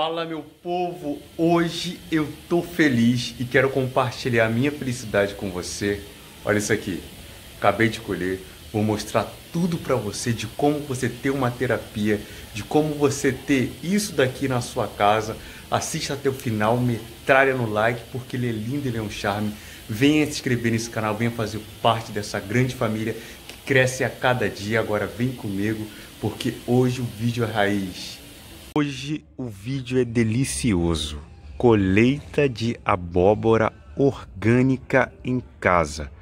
Fala meu povo, hoje eu tô feliz e quero compartilhar a minha felicidade com você. Olha isso aqui. Acabei de colher, vou mostrar tudo para você de como você ter uma terapia, de como você ter isso daqui na sua casa. Assista até o final, metralha no like porque ele é lindo, ele é um charme. Venha se inscrever nesse canal, venha fazer parte dessa grande família que cresce a cada dia. Agora vem comigo porque hoje o vídeo é raiz. Hoje o vídeo é delicioso. Colheita de abóbora orgânica em casa.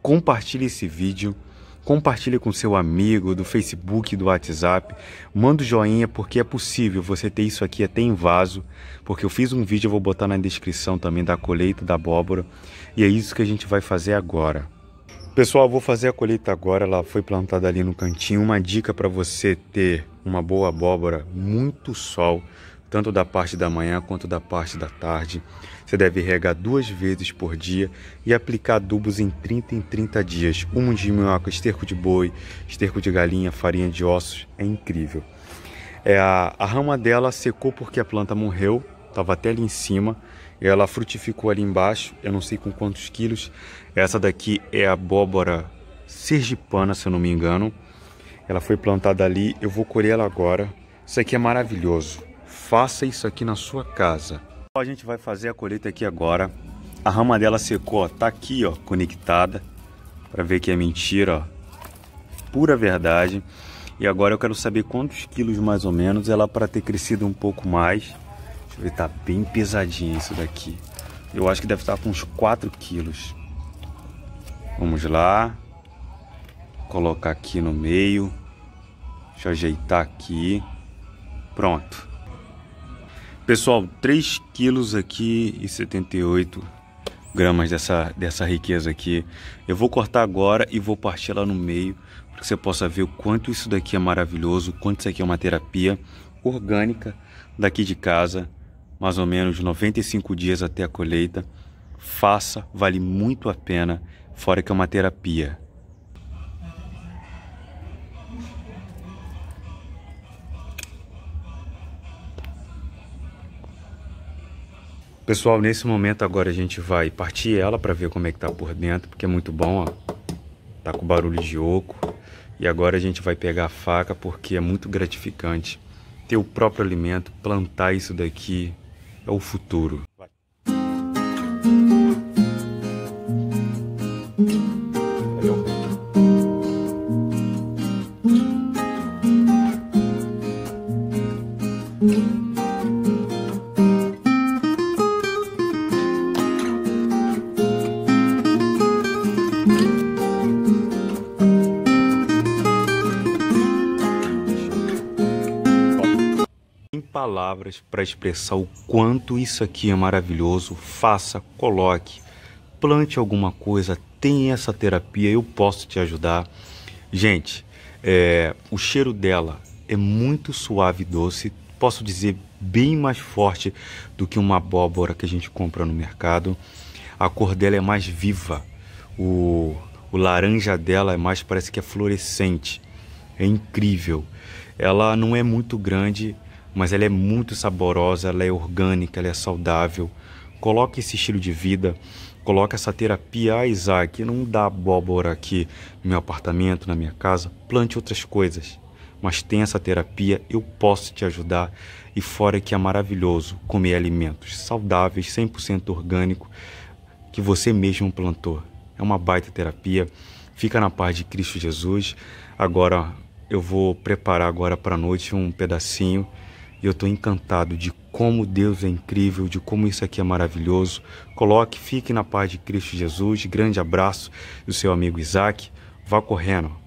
Compartilhe esse vídeo, compartilhe com seu amigo do Facebook, do WhatsApp, manda o um joinha porque é possível você ter isso aqui até em vaso, porque eu fiz um vídeo, eu vou botar na descrição também da colheita da abóbora, e é isso que a gente vai fazer agora. Pessoal, vou fazer a colheita agora. Ela foi plantada ali no cantinho. Uma dica para você ter uma boa abóbora, muito sol, tanto da parte da manhã quanto da parte da tarde. Você deve regar duas vezes por dia e aplicar adubos em 30 em 30 dias. Um de minhoca, esterco de boi, esterco de galinha, farinha de ossos. É incrível. É, a, a rama dela secou porque a planta morreu, estava até ali em cima ela frutificou ali embaixo, eu não sei com quantos quilos. Essa daqui é a abóbora sergipana, se eu não me engano. Ela foi plantada ali, eu vou colher ela agora. Isso aqui é maravilhoso. Faça isso aqui na sua casa. A gente vai fazer a colheita aqui agora. A rama dela secou, ó, tá aqui, ó, conectada. Para ver que é mentira, ó. Pura verdade. E agora eu quero saber quantos quilos mais ou menos ela para ter crescido um pouco mais. Deixa eu ver, tá bem pesadinho isso daqui. Eu acho que deve estar tá com uns 4 quilos. Vamos lá. Colocar aqui no meio. Deixa eu ajeitar aqui. Pronto. Pessoal, 3 quilos aqui e 78 gramas dessa, dessa riqueza aqui. Eu vou cortar agora e vou partir lá no meio para que você possa ver o quanto isso daqui é maravilhoso, o quanto isso aqui é uma terapia orgânica daqui de casa mais ou menos 95 dias até a colheita. Faça, vale muito a pena, fora que é uma terapia. Pessoal, nesse momento agora a gente vai partir ela para ver como é que tá por dentro, porque é muito bom, ó. Tá com barulho de oco. E agora a gente vai pegar a faca porque é muito gratificante ter o próprio alimento, plantar isso daqui, é o futuro. palavras para expressar o quanto isso aqui é maravilhoso. Faça, coloque, plante alguma coisa, tem essa terapia, eu posso te ajudar. Gente, é, o cheiro dela é muito suave e doce, posso dizer bem mais forte do que uma abóbora que a gente compra no mercado. A cor dela é mais viva, o, o laranja dela é mais, parece que é fluorescente. É incrível. Ela não é muito grande, mas ela é muito saborosa, ela é orgânica, ela é saudável. Coloca esse estilo de vida, coloca essa terapia, ah, Isaac, não dá abóbora aqui no meu apartamento, na minha casa, plante outras coisas. Mas tem essa terapia, eu posso te ajudar. E fora que é maravilhoso comer alimentos saudáveis, 100% orgânico, que você mesmo plantou. É uma baita terapia. Fica na paz de Cristo Jesus. Agora eu vou preparar agora para a noite um pedacinho eu estou encantado de como Deus é incrível, de como isso aqui é maravilhoso. Coloque, fique na paz de Cristo Jesus. Grande abraço do seu amigo Isaac. Vá correndo.